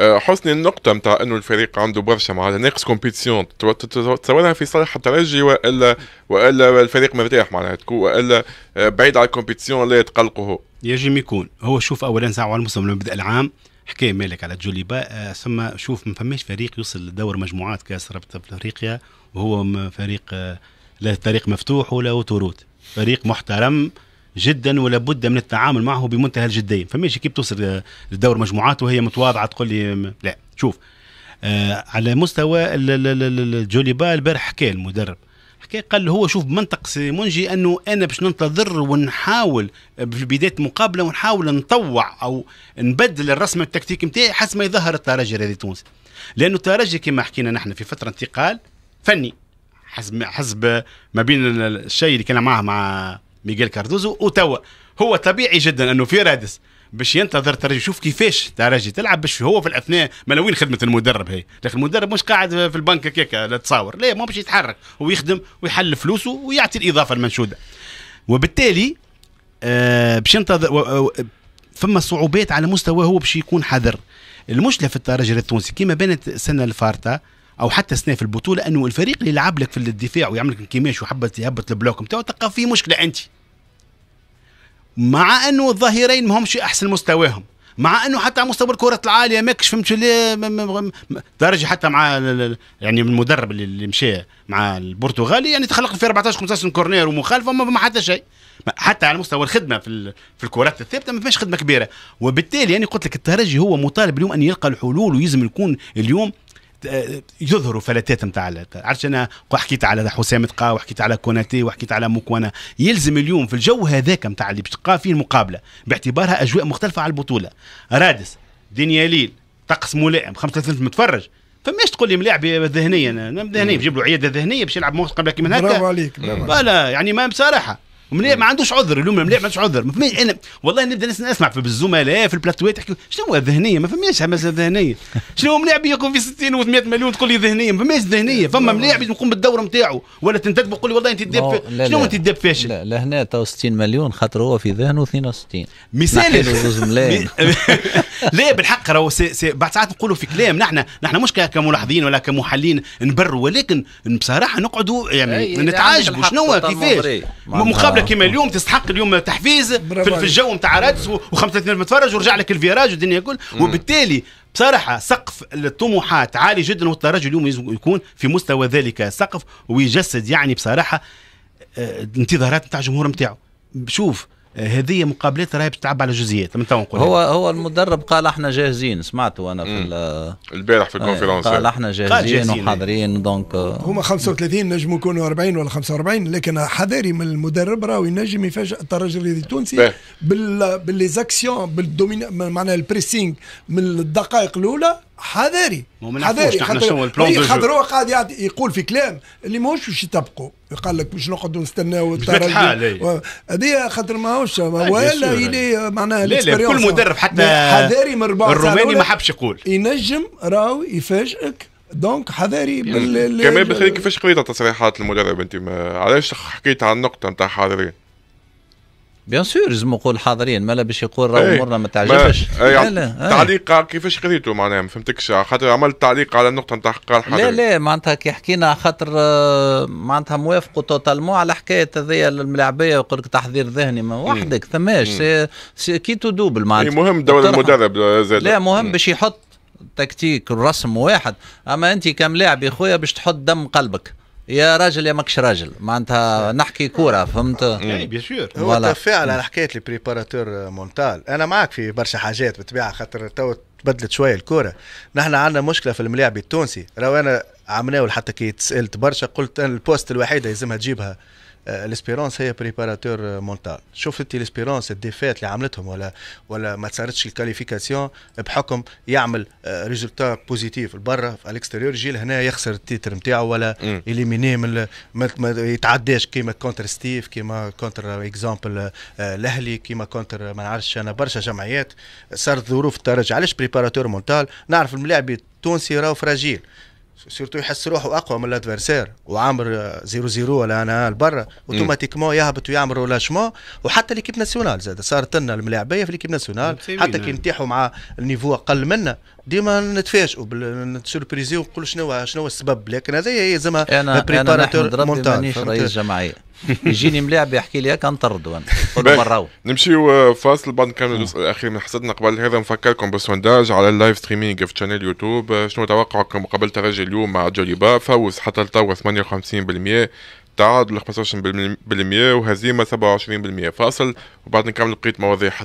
آه، حسن النقطة متاع انه الفريق عنده برشا معناتها ناقص كومبيتيسيون تصورها في صالح الترجي والا والا الفريق مرتاح معناتها والا آه، بعيد على الكومبيتيسيون لا يتقلقه هو يجب يكون هو شوف اولا ساعة على الموسم بدأ العام حكايه مالك على جولي با آه، ثم شوف ما فماش فريق يوصل لدور مجموعات كاس رابطه افريقيا وهو فريق لا طريق مفتوح ولا وتروت فريق محترم جدا ولابد من التعامل معه بمنتهى الجديه فماشي كيف توصل آه، لدور مجموعات وهي متواضعه تقول لي لا شوف آه على مستوى جوليبا البارح حكى المدرب حكى قال هو شوف منطق سيمونجي انه انا باش ننتظر ونحاول آه، في بدايه المقابله ونحاول نطوع او نبدل الرسم التكتيك نتاعي حسب ما يظهر الترجي هذه تونس لانه الترجي كما حكينا نحن في فتره انتقال فني حسب حسب ما بين الشيء اللي كان معاه مع ميغيل كاردوزو وتوا هو طبيعي جدا انه في رادس باش ينتظر ترجي يشوف كيفاش ترجي تلعب باش هو في الاثناء ملاوين خدمه المدرب هي لكن المدرب مش قاعد في البنك كيكا لا تصاور لا ما باش يتحرك هو يخدم ويحل فلوسه ويعطي الاضافه المنشوده وبالتالي آه باش ينتظر فما صعوبات على مستوى هو باش يكون حذر المشكله في الترجي التونسي كما بانت السنه الفارطه او حتى اثناء في البطوله انه الفريق اللي يلعب لك في الدفاع ويعمل لك كيماش وحبت يهبط البلوك نتاعو تلقى فيه مشكله انت مع انه الظهيرين ما همش احسن مستواهم مع انه حتى على مستوى الكرة العالية ماكش فهمت درجة حتى مع يعني المدرب اللي مشى مع البرتغالي يعني تخلق في 14 15 كورنير ومخالفة ما حتى شيء حتى على مستوى الخدمة في في الكرات الثابتة ما فيش خدمة كبيرة وبالتالي يعني قلت لك الترجي هو مطالب اليوم ان يلقى الحلول ويلزم يكون اليوم يظهروا فلتات نتاع عرفت انا حكيت على حسام تقا وحكيت على كوناتي وحكيت على مكوانا يلزم اليوم في الجو هذاك نتاع اللي باش فيه المقابله باعتبارها اجواء مختلفه على البطوله رادس دنيا ليل طقس ملائم 35 متفرج فماش تقول لي ملاعب ذهنيا ذهنيا بجيب له عياده ذهنيه باش يلعب قبل كيما هكا برافو عليك برافو يعني ما بصراحه مليح ما عندوش عذر اليوم مليح ما عندوش عذر ما فماش انا والله نبدا نسمع في الزملاء في البلاتوات يحكوا شنو هو ذهنيه ما فماش مساله ذهنيه شنو ملاعب يكون في 60 و 100 مليون تقول لي ذهنيه ما فماش ذهنيه فما ملاعب يقوم بالدوره نتاعو ولا تنتدب تقول لي والله انت داب شنو انت داب فاشل لا لهنا تو 60 مليون خاطر هو في ذهنه 62 مثال لا بالحق راهو بعد ساعات نقولوا في كلام نحن نحن مش كملاحظين ولا كمحللين نبروا ولكن بصراحه نقعدوا يعني إيه، نتعاجبوا شنو كيفاش مقابله كيما اليوم تستحق اليوم تحفيز في, في الجو نتاع رادس وخمسه اثنين متفرج ورجع لك الفيراج والدنيا كل وبالتالي بصراحة سقف الطموحات عالي جدا والترجي اليوم يكون في مستوى ذلك السقف ويجسد يعني بصراحة آه، انتظارات نتاع الجمهور نتاعو شوف آه، هذه مقابلات راهي بتتعب على جزئيات من تو هو هو المدرب قال احنا جاهزين سمعته انا في البارح في إيه، الكونفرنس قال احنا جاهزين, جاهزين إيه. وحاضرين دونك هما 35 نجموا يكونوا 40 ولا 45 لكن حذاري من المدرب راهو ينجم يفاجئ الترجي التونسي إيه. بال باللي زاكسيون بالدومين معناها البريسينغ من الدقائق الاولى حذاري ما نعرفوش شنو خاطر هو قاعد يقول في كلام اللي ماهوش باش يطبقوا قال لك باش نقعدوا نستناو الترجي إيه. هذه خاطر ماهوش ولا اللي يعني. معناها لا لا كل مدرب حتى حذاري من ربع الروماني ما حبش يقول ينجم راهو يفاجئك دونك حذاري يعني كمان بخليك كيفاش قريت تصريحات المدرب انت علاش حكيت على النقطه نتاع حذاري بيان سور لازم نقول حاضرين مالا باش يقول راه امورنا إيه، ما تعجبش إيه، يعني لا لا إيه. تعليق كيفاش قريته معناها ما فهمتكش خاطر عملت تعليق على النقطه نتاع حق لا لا معناتها كي حكينا خاطر آه، معناتها موافقوا توتالمون على حكايه هذيا الملاعبيه يقول لك تحضير ذهني ما وحدك ثماش آه، كي تو دوبل معناتها مهم دور المدرب آه، زاد لا مهم باش يحط تكتيك الرسم واحد اما انت كملاعب يا خويا باش تحط دم قلبك يا راجل يا ماكش راجل معناتها نحكي كوره فهمت إيه، يعني بيان سور هو تفاعل على حكايه البريباراتور مونتال انا معك في برشا حاجات بالطبيعه خاطر تو تبدلت شويه الكوره نحن عندنا مشكله في الملاعب التونسي راه انا عمناول حتى كي تسالت برشا قلت انا البوست الوحيده يلزمها تجيبها آه، الاسبيرونس هي بريباراتور مونتال شفت انت الاسبيرونس الديفات اللي عملتهم ولا ولا ما تصارتش الكاليفيكاسيون بحكم يعمل ريزولتا بوزيتيف برا في الاكستيريور يجي لهنا يخسر التيتر نتاعو ولا يليمينيه من ما يتعداش كيما كونتر ستيف كيما كونتر اكزامبل آه، الاهلي كيما كونتر ما نعرفش انا برشا جمعيات صارت ظروف الترجي علاش بريباراتور مونتال نعرف الملاعب التونسي راهو فراجيل سيرتو يحس روحه اقوى من الادفيرسير وعامر زيرو زيرو ولا انا برا اوتوماتيكمون يهبط ويعمل رولاشمون وحتى ليكيب ناسيونال زاد صارت لنا الملاعبيه في ليكيب ناسيونال حتى كي نتيحوا مع النيفو اقل منا ديما نتفاجئوا نتسوربريزيو ونقولوا شنو شنو السبب لكن هذا يلزمها انا انا انا مانيش رئيس جمعيه يجيني ملاعب يحكي لي هكا نطردو انا نمشيو آه، فاصل بعد نكمل الجزء الاخير من حصتنا قبل هذا نفكركم بالسونداج على اللايف ستريمينغ في شانيل يوتيوب آه، شنو توقعكم مقابل ترجي اليوم مع جوليبا فوز حتى لتو 58% تعادل 15% وهزيمه 27% فاصل وبعد نكمل بقيه مواضيع حصتنا